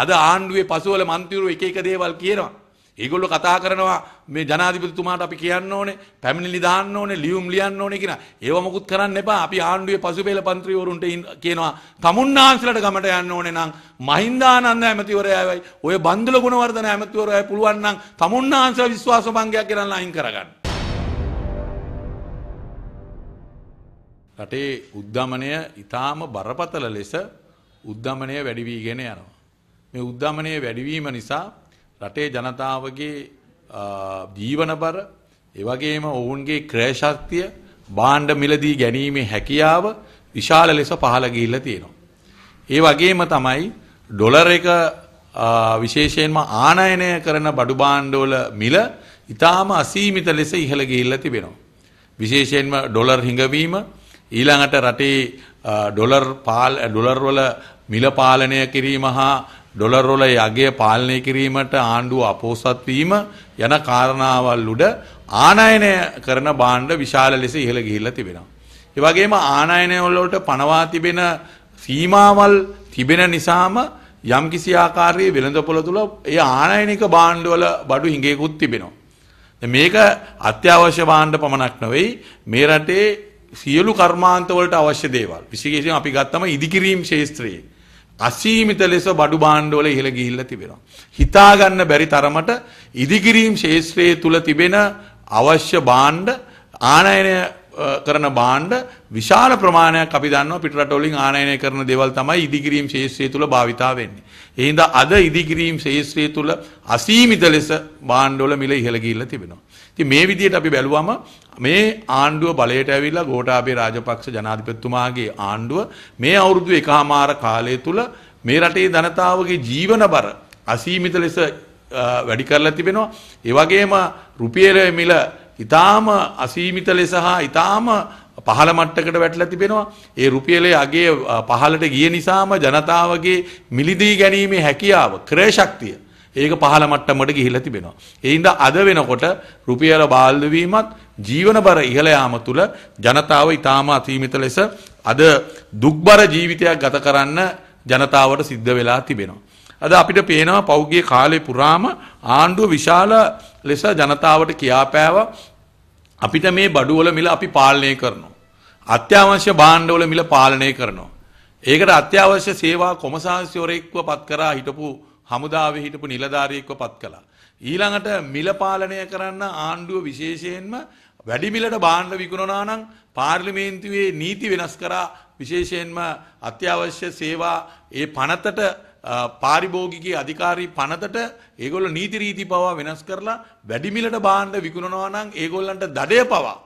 අද ආණ්ඩුවේ පසුවල මන්තිවරු එක එක දේවල් කියනවා. ඒගොල්ලෝ කතා කරනවා මේ ජනාධිපතිතුමාට අපි කියන්න ඕනේ පැමිණිලි දාන්න ඕනේ ලියුම් ලියන්න ඕනේ කියලා. ඒව මොකුත් කරන්න එපා. අපි ආණ්ඩුවේ පසුබිල පන්ත්‍රීවරුන්ට කියනවා තමුන්නාන්සලට ගමට යන්න ඕනේ නම් මහින්දානන්ද ඇමතිවරයයි ඔය බන්දුල ගුණවර්ධන ඇමතිවරයයි පුළුවන් නම් තමුන්නාන්සල විශ්වාස භංගයක් කරන්න අයින් කරගන්න. රටේ උද්ධමනය ඊටාම බරපතල ලෙස උද්ධමනය වැඩි වීගෙන යනවා. මේ උද්ධමනය වැඩිවීම නිසා රටේ ජනතාවගේ ජීවනබර එවගේම ඔවුන්ගේ ක්‍රේශක්තිය බාණ්ඩ මිලදී ගැනීමේ හැකියාව විශාල ලෙස පහළ ගිහිල්ලා තියෙනවා. ඒ වගේම තමයි ඩොලර් එක විශේෂයෙන්ම ආනයනය කරන බඩු බාණ්ඩවල මිල ඊටාම අසීමිත ලෙස ඉහළ ගිහිල්ලා තිබෙනවා. විශේෂයෙන්ම ඩොලර් හිඟවීම ඊළඟට රටේ ඩොලර් පාල ඩොලර් වල මිල පාලනය කිරීම හා ඩොලර්වල යගය පාලනය කිරීමට ආණ්ඩුව අපෝසත් වීම යන කාරණාවල් උඩ ආනයනය කරන බාණ්ඩ විශාල ලෙස ඉහළ ගිහිල්ලා තිබෙනවා. ඒ වගේම ආනයනය වලට පනවා තිබෙන සීමාවල් තිබෙන නිසාම යම්කිසි ආකාරයේ වෙළඳපොළ තුල ඒ ආනයනික බාණ්ඩ වල බඩු හිඟේකුත් තිබෙනවා. මේක අත්‍යවශ්‍ය බාණ්ඩ පමණක් නෙවෙයි මේ රටේ සියලු කර්මාන්තවලට අවශ්‍ය දේවල්. විශේෂයෙන් අපි ගත්තම ඉදිකිරීම් ශාස්ත්‍රයේ අසීමිත ලෙස බඩු භාණ්ඩවල ඉහළ ගිහිල්ලා තිබෙනවා. හිතා ගන්න බැරි තරමට ඉදිකිරීම් ශාස්ත්‍රයේ තුල තිබෙන අවශ්‍ය භාණ්ඩ ආනයනය කරන භාණ්ඩ විශාල ප්‍රමාණයක් අපි දන්නවා පිටරට වලින් ආනයනය කරන දේවල් තමයි ඉදිකිරීම් ශාස්ත්‍රය තුල භාවිතා වෙන්නේ. ඒ හින්දා අද ඉදිකිරීම් ශාස්ත්‍රය තුල අසීමිත ලෙස භාණ්ඩවල මිල ඉහළ ගිහිල්ලා තිබෙනවා. ඉතින් මේ විදිහට අපි බැලුවම මේ ආණ්ඩුව බලයට ඇවිල්ලා ගෝඨාභය රාජපක්ෂ ජනාධිපතිතුමාගේ ආණ්ඩුව මේ අවුරුදු එකහමාර කාලය තුල මේ රටේ ජනතාවගේ ජීවන බර අසීමිත ලෙස වැඩි කරලා තිබෙනවා. ඒ වගේම රුපියල මිල ඊටාම අසීමිත ලෙස හා ඊටාම පහළ මට්ටකට වැටලා තිබෙනවා. ඒ රුපියලේ අගේ පහළට ගිය නිසාම ජනතාවගේ මිලිදී ගැනීමේ හැකියාව, ක්‍රය ශක්තිය ඒක පහළ මට්ටමට ගිහිලා තිබෙනවා. ඒ හින්දා අද වෙනකොට රුපියල බාල්දු වීමත් ජීවනබර ඉහළ යාම තුල ජනතාව ඊටාම අසීමිත ලෙස අද දුක්බර ජීවිතයක් ගත කරන්න ජනතාවට සිද්ධ වෙලා තිබෙනවා. අද අපිට පේනවා පෞගිය කාලේ පුරාම ආණ්ඩුව විශාල ලෙස ජනතාවට කියාපෑව අපිට මේ බඩුවල මිල අපි පාලනය කරනවා. අත්‍යවශ්‍ය භාණ්ඩවල මිල පාලනය කරනවා. ඒකට අත්‍යවශ්‍ය සේවා කොමසාංශිවරයෙක්ව පත් කරා හිටපු හමුදාවේ හිටපු නිලධාරියෙක්ව පත් කළා. ඊළඟට මිල පාලනය කරන්න ආණ්ඩුව විශේෂයෙන්ම වැඩි මිලට භාණ්ඩ විකුණනවා නම් පාර්ලිමේන්තුවේ නීති වෙනස් කරා විශේෂයෙන්ම අත්‍යවශ්‍ය සේවා ඒ පනතට පාරිභෝගිකයේ අධිකාරී පනතට ඒගොල්ලෝ නීති රීති පවා වෙනස් කරලා වැඩි මිලට භාණ්ඩ විකුණනවා නම් ඒගොල්ලන්ට දඩය පවා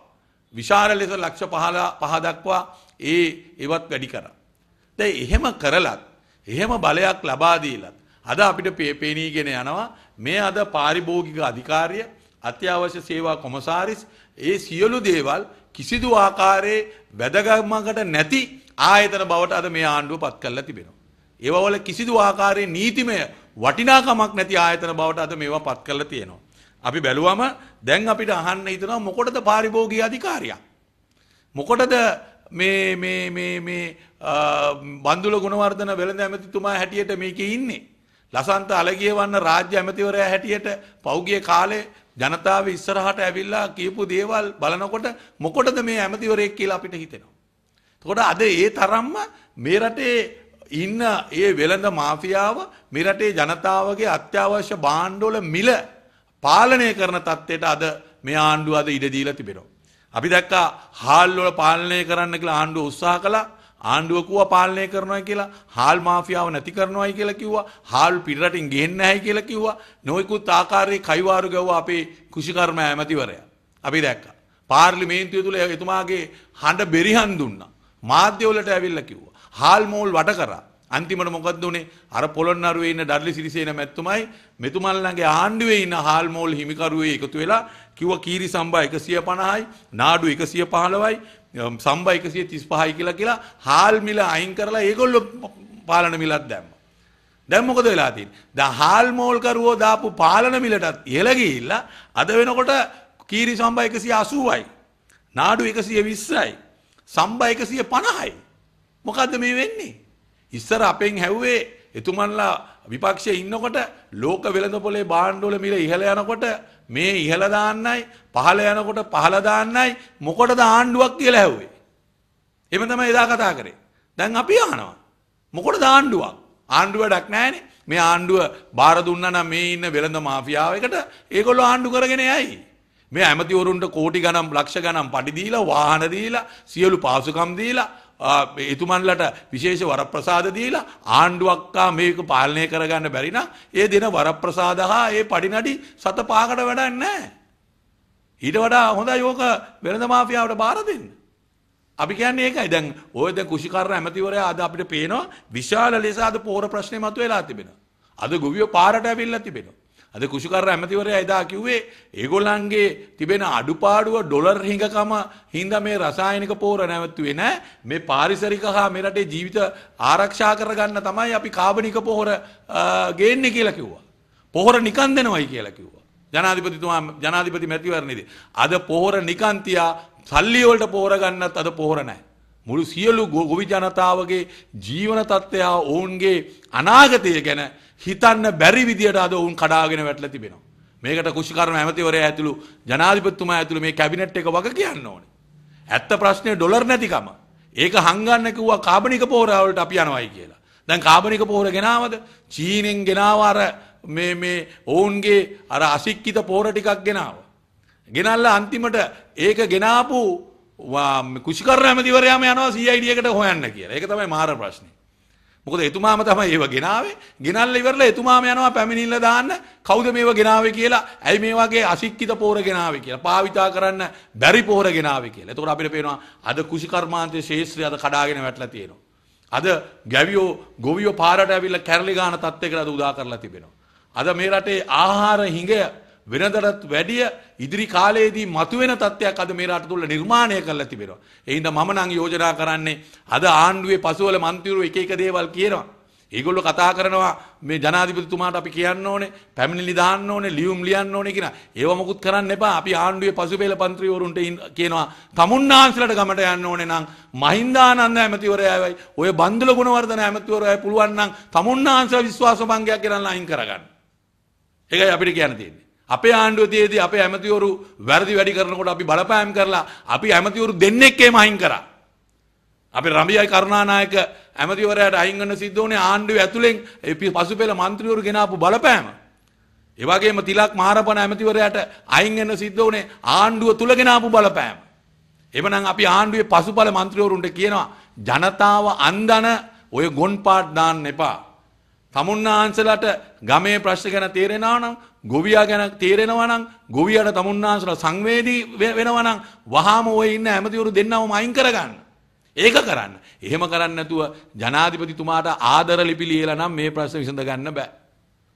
විශාල ලෙස ලක්ෂ 15 දක්වා ඒ ඒවත් වැඩි කරා. දැන් එහෙම කරලත් එහෙම බලයක් ලබා දීලත් අද අපිට පේනීගෙන යනවා මේ අද පාරිභෝගික අධිකාරිය අත්‍යවශ්‍ය සේවා කොමසාරිස් ඒ සියලු දේවල් කිසිදු ආකාරයේ වැදගමකට නැති ආයතන බවට අද මේ ආණ්ඩුව පත් කරලා තිබෙනවා. ඒවවල කිසිදු ආකාරයේ නීතිමය වටිනාකමක් නැති ආයතන බවට අද මේවා පත් කරලා තියෙනවා. අපි බැලුවම දැන් අපිට අහන්න හිතනවා මොකටද පාරිභෝගික අධිකාරියා? මොකටද මේ මේ මේ මේ බන්දුල ගුණවර්ධන වෙළඳ ඇමතිතුමා හැටියට මේකේ ඉන්නේ? ලසන්ත අලගියවන්න රාජ්‍ය ඇමතිවරයා හැටියට පෞගිය කාලේ ජනතාව ඉස්සරහට ඇවිල්ලා කියපු දේවල් බලනකොට මොකොටද මේ ඇමතිවරයෙක් කියලා අපිට හිතෙනවා. එතකොට අද ඒ තරම්ම මේ රටේ ඉන්න ඒ වෙළඳ මාෆියාව මේ රටේ ජනතාවගේ අත්‍යවශ්‍ය භාණ්ඩවල මිල පාලනය කරන තත්ත්වයට අද මේ ආණ්ඩුව අද ඉඩ දීලා තිබෙනවා. අපි දැක්කා හාල් වල පාලනය කරන්න කියලා ආණ්ඩුව උත්සාහ කළා. ආණ්ඩුව කුවා පාලනය කරනවා කියලා හාල් මාෆියාව නැති කරනවායි කියලා කිව්වා හාල් පිටරටින් ගෙන්නේ නැහැයි කියලා කිව්වා නොයෙකුත් ආකාරයේ කයිවාරු ගැව්වා අපේ කෘෂිකර්ම ඇමතිවරයා අපි දැක්කා පාර්ලිමේන්තුව තුල එතුමාගේ හඬ බෙරිහන් දුන්නා මාධ්‍ය වලට ඇවිල්ලා කිව්වා හාල් මෝල් වට කරා අන්තිමට මොකද උනේ අර පොළොන්නරුවේ ඉන්න ඩඩ්ලි සිරිසේන මැතිතුමයි මෙතුමන්ලගේ ආණ්ඩුවේ ඉන්න හාල් මෝල් හිමිකරුවේ එකතු වෙලා කිව්වා කීරි සම්බා 150යි නාඩු 115යි සම්බයිකසිය තිස් පහයි කියලා කියලා හාල් මිල අයින් කරලා ඒගොල්ල පාලන මිලත් දැම්ම. දැම්මකොද වෙලා තින් ද හාල් මෝල්කරුවෝ දාපු පාලන මිලටත් ඉහළගිල්ල අද වෙනකොට කීරි සම්බ එකසිය අසුවයි. නාඩු එකසිය විස්සයි. සම්බ එකසිය පණහයි. මොකක්ද මේ වෙන්නේ. ඉස්සර අපෙන් හැව්වේ එතුමන්ලා විපක්ෂය ඉන්නකොට ලෝක වෙළඳ පොලේ බාණ්ඩෝල මිල ඉහළ යනකොට මේ ඉහළ දාන්නයි පහළ යනකොට පහළ දාන්නයි මොකටද ආණ්ඩුවක් කියලා හැව්වේ. එහෙම තමයි එදා කතා කරේ. දැන් අපි අහනවා. මොකටද ආණ්ඩුවක්? ආණ්ඩුව වැඩක් නැහැනේ. මේ ආණ්ඩුව බාර දුන්නා නම් මේ ඉන්න වෙළඳ මාෆියාව එකට ඒගොල්ලෝ ආණ්ඩු කරගෙන යයි. මේ ඇමතිවරුන්ට කෝටි ගණන් ලක්ෂ ගණන් පඩි දීලා වාහන දීලා සියලු පාසුකම් දීලා එතුමන්ලට විශේෂ වරප්‍රසාද දීලා ආණ්ඩුවක්කා මේක පාලනය කරගන්න බැරින ඒ දෙන වරප්‍රසාද හා ඒ පඩිනඩි සත පාකට වැඩන්න. ඊට වඩා හොඳ යෝක වෙළඳ මාෆියාවට බාර දෙන්න. අපි කියන්න ඒකයි දැන් ඔයද කුෂිකර ඇමතිවරය අද අපිට පේනවා විශාල ලෙස අද පෝර ප්‍රශ්නය මතු වෙලා තිබෙන. අද ගොවියෝ පාරට ඇවිල්ල තිබෙනවා. අද කුෂිකර ඇමතිවරයා එදා කිව්වේ ඒගොල්ලන්ගේ තිබෙන අඩුපාඩුව ඩොලර් හිඟකම හින්දා මේ රසායනික පෝර නැවතුවේ නෑ මේ පාරිසරික හා මේ රටේ ජීවිත ආරක්ෂා කරගන්න තමයි අපි කාබනික පොහොර ගේන්නේ කියලා කිව්වා. පොහොර නිකන් දෙනවයි කියලා කිව්වා. ජනාධිපතිතුමා ජනාධිපති මැතිවරණයේදී අද පොහොර නිකන් තියා සල්ලි වලට පොහොර ගන්නත් අද පොහොර නැහැ. මුළු සියලු ගොවි ජනතාවගේ ජීවන තත්ත්වය ඔවුන්ගේ අනාගතය ගැන හිතන්න බැරි විදියට අද ඔවුන් කඩාගෙන වැටලා තිබෙනවා. මේකට කුෂිකර්ම ඇමතිවරයා ඇතුළු ජනාධිපතිතුමා ඇතුළු මේ කැබිනට් එක වග කියන්න ඕනේ. ඇත්ත ප්‍රශ්නේ ඩොලර් නැතිකම. ඒක හංගන්න කිව්වා කාබනික පෝරවලට අපි යනවායි කියලා. දැන් කාබනික පෝර ගෙනාවද? චීනෙන් ගෙනාව අර මේ මේ ඔවුන්ගේ අර අසික්කිත පෝර ටිකක් ගෙනාව. ගෙනල්ලා අන්තිමට ඒක ගෙනාපු කුෂිකර්ම ඇමතිවරයාම යනවා CID එකට හොයන්න කියලා. ඒක තමයි මාර ප්‍රශ්නේ. මොකද එතුමාම තමයි ඒව ගෙනාවේ. ගෙනල්ලා ඉවරලා එතුමාම යනවා පැමිණිල්ල දාන්න කවුද මේව ගෙනාවේ කියලා. ඇයි මේ වගේ අසික්කිත පෝර ගෙනාවේ කියලා. පාවිතා කරන්න බැරි පෝර ගෙනාවේ කියලා. එතකොට අපිට පේනවා අද කුසි කර්මාන්තයේ ශේස්ත්‍රය අද කඩාගෙන වැටලා තියෙනවා. අද ගැවියෝ ගොවියෝ පාරට ඇවිල්ලා කැරලි ගන්න තත්ත්වයකට උදා කරලා තිබෙනවා. අද මේ රටේ ආහාර හිඟය වෙනදටත් වැඩිය ඉදිරි කාලයේදී මතුවෙන තත්ත්වයක් අද මේ රට තුල නිර්මාණය කරලා තිබෙනවා. ඒ හින්දා මම නම් යෝජනා කරන්නේ අද ආණ්ඩුවේ පසුවල മന്ത്രിවරු එක එක දේවල් කියනවා. ඒගොල්ල කතා කරනවා මේ ජනාධිපතිතුමාට අපි කියන්න ඕනේ පැමිණිලි දාන්න ඕනේ ලියුම් ලියන්න ඕනේ කියලා. ඒව මොකුත් කරන්න එපා. අපි ආණ්ඩුවේ පසුබිල පන්ත්‍රීවරුන්ට කියනවා තමුන්නාන්සලට ගමට යන්න ඕනේ නම් මහින්දානන්ද ඇමතිවරයයි ඔය බන්දුල ගුණවර්ධන ඇමතිවරයයි පුළුවන් නම් තමුන්නාන්සල විශ්වාස භංගයක් කරන්න අයින් කරගන්න. ඒකයි අපිට කියන්න තියෙන්නේ. අපේ ආණ්ඩුව තියේදී අපේ ඇමතිවරු වැරදි වැඩි කරනකොට අපි බලපෑම් කරලා අපි ඇමතිවරු දෙන්නෙක්ගේම අහිං කරා. අපි රඹියයි කරුණානායක ඇමතිවරයාට අහිං වෙන්න සිද්ධ වුණේ ආණ්ඩුවේ ඇතුලෙන් පසුපෙළ മന്ത്രിවරු ගෙනාපු බලපෑම. ඒ වගේම තිලක් මහරපණ ඇමතිවරයාට අහිං වෙන්න සිද්ධ වුණේ ආණ්ඩුව තුල ගෙනාපු බලපෑම. එවනම් අපි ආණ්ඩුවේ පසුපල മന്ത്രിවරුන්ට කියනවා ජනතාව අන්දන ඔය ගොන් පාට් දාන්න එපා. තමුන්නාන්සලට ගමේ ප්‍රශ්න ගැන තේරෙනා නම් ගොවියා ගැන තේරෙනවා නම් ගොවියට තමුන්නාන්සල සංවේදී වෙනවා නම් වහාම ওই ඉන්න ඇමතිවරු දෙන්නවම අයින් කරගන්න. ඒක කරන්න. එහෙම කරන්නේ නැතුව ජනාධිපතිතුමාට ආදර ලිපි ලියලා නම් මේ ප්‍රශ්න විසඳ ගන්න බෑ.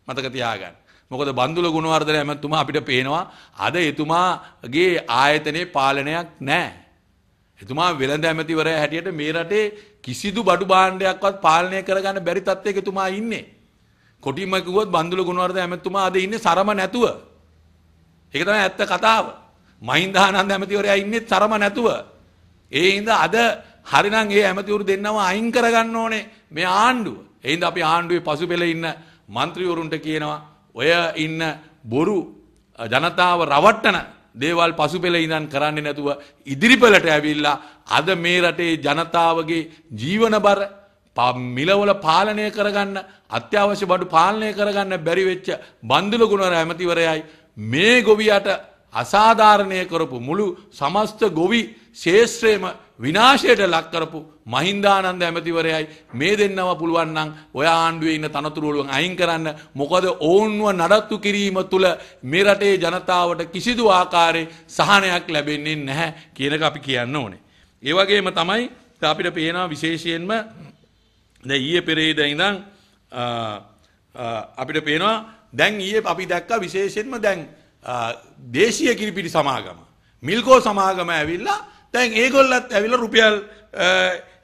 මතක තියාගන්න. මොකද බන්දුල ගුණවර්ධන ඇමතිතුමා අපිට පේනවා අද එතුමාගේ ආයතනයේ පාලනයක් නැහැ. එතුමා වෙළඳ ඇමතිවරය හැටියට මේ රටේ කිසිදු බඩු භාණ්ඩයක්වත් පාලනය කරගන්න බැරි තත්ත්වයක එතුමා ඉන්නේ. කොටිම කිව්වොත් බන්දුල ගුණවර්ධන ඇමතිතුමා අද ඉන්නේ සරම නැතුව. ඒක තමයි ඇත්ත කතාව. මහින්දානන්ද ඇමතිවරයා ඉන්නේ සරම නැතුව. ඒ හින්දා අද හරිනම් ඒ ඇමතිවරු දෙන්නම අයින් කරගන්න ඕනේ මේ ආණ්ඩුව. ඒ හින්දා අපි ආණ්ඩුවේ පසුපෙළ ඉන්න മന്ത്രിවරුන්ට කියනවා ඔය ඉන්න බොරු ජනතාව රවට්ටන දේවල් පසුපෙළ ඉඳන් කරන්නේ නැතුව ඉදිරිපලට ඇවිල්ලා අද මේ රටේ ජනතාවගේ ජීවන බර මිලවල පාලනය කරගන්න අත්‍යවශ්‍ය බඩු පාලනය කරගන්න බැරි වෙච්ච බන්දුල ගුණර ඇමතිවරයයි මේ ගොවියට අසාධාරණය කරපු මුළු සමස්ත ගොවි ශේෂ්ත්‍රයේම විනාශයට ලක් කරපු මහින්දානන්ද ඇමතිවරයයි මේ දෙන්නව පුළුවන් නම් ඔය ආණ්ඩුවේ ඉන්න තනතුරුවලුවන් අයින් කරන්න මොකද ඔවුන්ව නඩත්තු කිරීම තුළ මේ රටේ ජනතාවට කිසිදු ආකාරයේ සහනයක් ලැබෙන්නේ නැහැ කියන එක අපි කියන්න ඕනේ. ඒ වගේම තමයි අපිට පේනවා විශේෂයෙන්ම දැන් ඊයේ පෙරේද ඉඳන් අපිට පේනවා දැන් ඊයේ අපි දැක්කා විශේෂයෙන්ම දැන් දේශීය කිරිපිටි සමාගම මිල්කෝ සමාගම ඇවිල්ලා දැන් ඒගොල්ලත් ඇවිල්ලා රුපියල්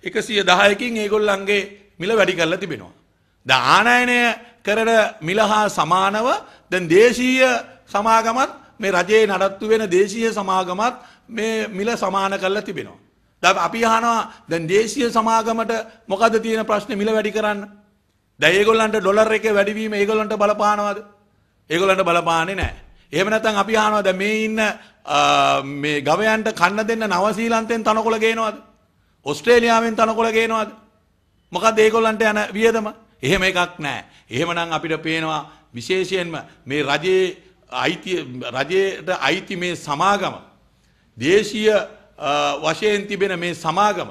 110කින් ඒගොල්ලන්ගේ මිල වැඩි කරලා තිබෙනවා. දැන් ආනයනය කරන මිල හා සමානව දැන් දේශීය සමාගමත් මේ රජයේ නඩත්තු වෙන දේශීය සමාගමත් මේ මිල සමාන කරලා තිබෙනවා. දැන් අපි අහනවා දැන් දේශීය සමාගමට මොකද තියෙන ප්‍රශ්නේ මිල වැඩි කරන්න? දැන් ඒගොල්ලන්ට ඩොලර් එක වැඩිවීම ඒගොල්ලන්ට බලපානවද? ඒගොල්ලන්ට බලපාන්නේ නැහැ. එහෙම නැත්නම් අපි අහනවා දැන් මේ ඉන්න මේ ගවයන්ට කන්න දෙන්න නවසීලන්තෙන් තනකොළ ගේනවද? ඕස්ට්‍රේලියාවෙන් තනකොළ ගේනවද? මොකද ඒගොල්ලන්ට යන වියදම? එහෙම එකක් නැහැ. එහෙමනම් අපිට පේනවා විශේෂයෙන්ම මේ රජයේ අයිති රජයට අයිති මේ සමාගම දේශීය වශයෙන් තිබෙන මේ සමාගම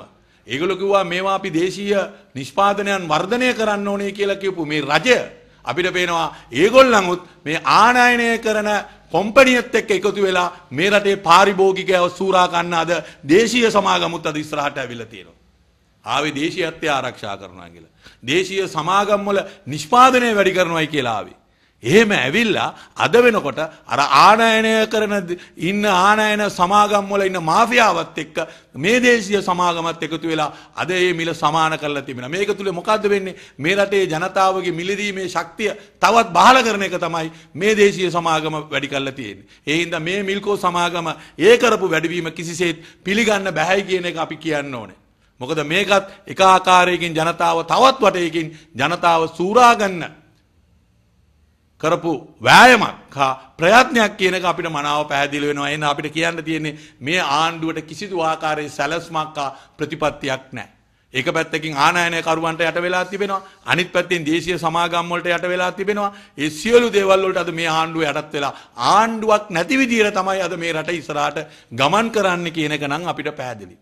ඒගොල්ලෝ කිව්වා මේවා අපි දේශීය නිෂ්පාදනයන් වර්ධනය කරන්න ඕනේ කියලා කියපු මේ රජය අපිට පේනවා ඒගොල්ලඟුත් මේ ආනයනය කරන කොම්පනියත් එක්ක එකතු වෙලා මේ රටේ පාරිභෝගිකයව සූරා ගන්න අද දේශීය සමාගමුත් අද ඉස්සරහට ඇවිල්ලා තියෙනවා. ආවේ දේශීයත්වය ආරක්ෂා කරනවා කියලා. දේශීය සමාගම් වල නිෂ්පාදනය වැඩි කරනවායි කියලා ආවේ. එහෙම ඇවිල්ලා අද වෙනකොට අර ආනයනය කරන ඉන්න ආනයන සමාගම් වල ඉන්න මාෆියාවත් එක්ක මේ දේශීය සමාගමත් එකතු වෙලා අද මේ මිල සමාන කරලා තිබෙනවා. මේක තුල මොකද්ද වෙන්නේ? මේ රටේ ජනතාවගේ මිලදීමේ ශක්තිය තවත් බහල කරන එක තමයි මේ දේශීය සමාගම වැඩි කරලා තියෙන්නේ. ඒ හින්දා මේ මිල්කෝ සමාගම ඒ කරපු වැඩිවීම කිසිසේත් පිළිගන්න බැහැයි කියන එක අපි කියන්න ඕනේ. මොකද මේකත් එක ආකාරයකින් ජනතාව තවත් වටයකින් ජනතාව සූරා ගන්න කරපු වෑයමක් හා ප්‍රයත්නයක් කියනක අපිට මනාව පැහැදිලි වෙනවා එන්න අපිට කියන්න තියෙන්නේ මේ ආණ්ඩුවට කිසිදු ආකාරයේ සැලස්මක් හා ප්‍රතිපත්තියක් නැහැ. ඒක පැත්තකින් ආනයනය කරුවන්ට යට වෙලා තිබෙනවා. අනිත් පැත්තෙන් දේශීය සමාගම් වලට යට වෙලා තිබෙනවා. ඒ සියලු දේවල් වලට අද මේ ආණ්ඩුව යටත් වෙලා ආණ්ඩුවක් නැති විදියට තමයි අද මේ රට ඉස්සරහට ගමන් කරන්න කියන එක නම් අපිට පැහැදිලි.